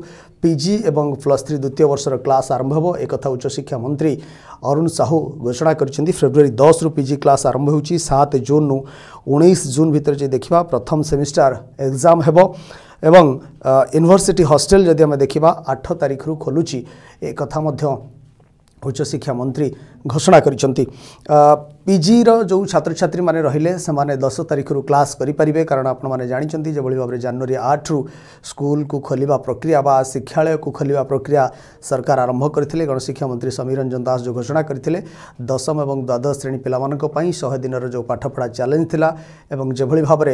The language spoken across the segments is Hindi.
ପିଜି ଏବଂ ପ୍ଲସ୍ ଥ୍ରୀ ଦ୍ୱିତୀୟ ବର୍ଷର କ୍ଲାସ୍ ଆରମ୍ଭ ହେବ ଏକଥା ଉଚ୍ଚଶିକ୍ଷା ମନ୍ତ୍ରୀ ଅରୁଣ ସାହୁ ଘୋଷଣା କରିଛନ୍ତି ଫେବୃଆରୀ ଦଶରୁ ପିଜି କ୍ଲାସ୍ ଆରମ୍ଭ ହେଉଛି ସାତ ଜୁନ୍ରୁ ଉଣେଇଶ ଜୁନ୍ ଭିତରେ ଯଦି ଦେଖିବା ପ୍ରଥମ ସେମିଷ୍ଟାର ଏକ୍ଜାମ୍ ହେବ ଏବଂ ୟୁନିଭର୍ସିଟି ହଷ୍ଟେଲ ଯଦି ଆମେ ଦେଖିବା ଆଠ ତାରିଖରୁ ଖୋଲୁଛି ଏକଥା ମଧ୍ୟ उच्चशिक्षा मंत्री घोषणा कर पिजि जो छात्र छात्री मैंने रही से दस तारिखर क्लास करें कारण आपने जानते जो भाव में जानुरी आठ रु स्कूल को खोलिया प्रक्रिया बा शिक्षालय को खोलिया प्रक्रिया सरकार आरंभ करते गणशिक्षा मंत्री समीर रंजन दास जो घोषणा करते दशम और द्वादश श्रेणी पाई शहे दिन जो पाठपढ़ा चैलेंज था जो भाव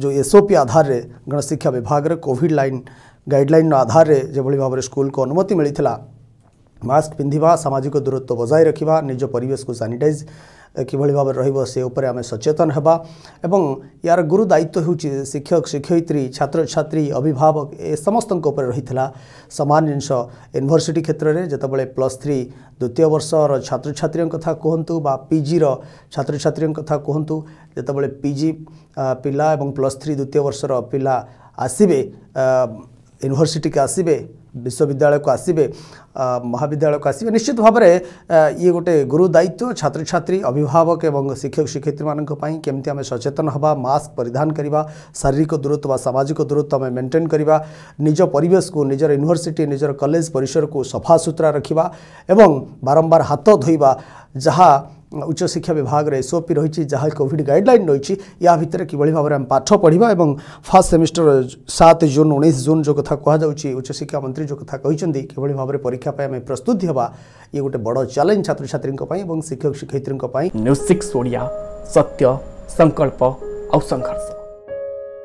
जो एसओपी आधार में गणशिक्षा विभाग कॉविड लाइन गाइडल आधार में जो भाव स्कूल को अनुमति मिलता ମାସ୍କ ପିନ୍ଧିବା ସାମାଜିକ ଦୂରତ୍ୱ ବଜାୟ ରଖିବା ନିଜ ପରିବେଶକୁ ସାନିଟାଇଜ୍ କିଭଳି ଭାବରେ ରହିବ ସେ ଉପରେ ଆମେ ସଚେତନ ହେବା ଏବଂ ୟାର ଗୁରୁ ଦାୟିତ୍ୱ ହେଉଛି ଶିକ୍ଷକ ଶିକ୍ଷୟିତ୍ରୀ ଛାତ୍ରଛାତ୍ରୀ ଅଭିଭାବକ ଏ ସମସ୍ତଙ୍କ ଉପରେ ରହିଥିଲା ସମାନ ଜିନିଷ ୟୁନିଭର୍ସିଟି କ୍ଷେତ୍ରରେ ଯେତେବେଳେ ପ୍ଲସ୍ ଥ୍ରୀ ଦ୍ୱିତୀୟ ବର୍ଷର ଛାତ୍ରଛାତ୍ରୀଙ୍କ କଥା କୁହନ୍ତୁ ବା ପିଜିର ଛାତ୍ରଛାତ୍ରୀଙ୍କ କଥା କୁହନ୍ତୁ ଯେତେବେଳେ ପିଜି ପିଲା ଏବଂ ପ୍ଲସ୍ ଥ୍ରୀ ଦ୍ୱିତୀୟ ବର୍ଷର ପିଲା ଆସିବେ ୟୁନିଭର୍ସିଟିକି ଆସିବେ বিশ্ববিদ্যালয়কু আসবে মহাবিদ্যালয়কু আসবে নিশ্চিত ভাবে ইয়ে গোটে গুরু দায়িত্ব ছাত্রছাত্রী অভিভাবক এবং শিক্ষক শিক্ষয়িত্রী মানুষ কেমি আমি সচেতন হবা মাস্ক পরিধান করা শারীরিক দূরত্ব বা সামাজিক দূরত্ব আমি মেন্টেন করা নিজ পরিবেশকু নিজের ইউনিভার্সিটি নিজের কলেজ পরিসরকু সফাসুতরা রাখা এবং বারম্বার হাত ধোଇବା ଯାହା उच्चिक्षा विभाग एसओपी रही जहाँ कॉविड गाइडलैन रही या भितर कि भाव में पाठ पढ़ा और फास्ट सेमिस्टर सात जून उन्नीस जून जो कथ कह उच्चिक्षा मंत्री जो कथ कहते कि भाव में परीक्षा आम प्रस्तुत होगा ये गोटे बड़ चैलेंज छात्र छात्री शिक्षक शिक्षय सत्य संकल्प और संघर्ष